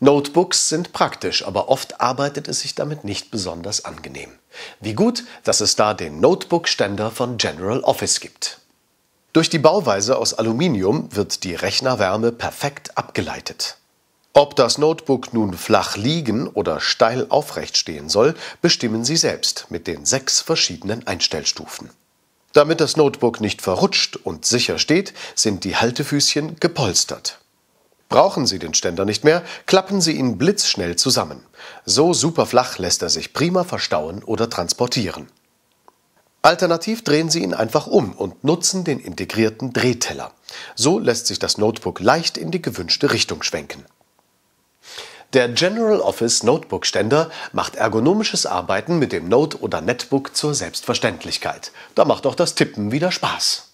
Notebooks sind praktisch, aber oft arbeitet es sich damit nicht besonders angenehm. Wie gut, dass es da den Notebook-Ständer von General Office gibt. Durch die Bauweise aus Aluminium wird die Rechnerwärme perfekt abgeleitet. Ob das Notebook nun flach liegen oder steil aufrecht stehen soll, bestimmen Sie selbst mit den sechs verschiedenen Einstellstufen. Damit das Notebook nicht verrutscht und sicher steht, sind die Haltefüßchen gepolstert. Brauchen Sie den Ständer nicht mehr, klappen Sie ihn blitzschnell zusammen. So superflach lässt er sich prima verstauen oder transportieren. Alternativ drehen Sie ihn einfach um und nutzen den integrierten Drehteller. So lässt sich das Notebook leicht in die gewünschte Richtung schwenken. Der General Office Notebook Ständer macht ergonomisches Arbeiten mit dem Note oder Netbook zur Selbstverständlichkeit. Da macht auch das Tippen wieder Spaß.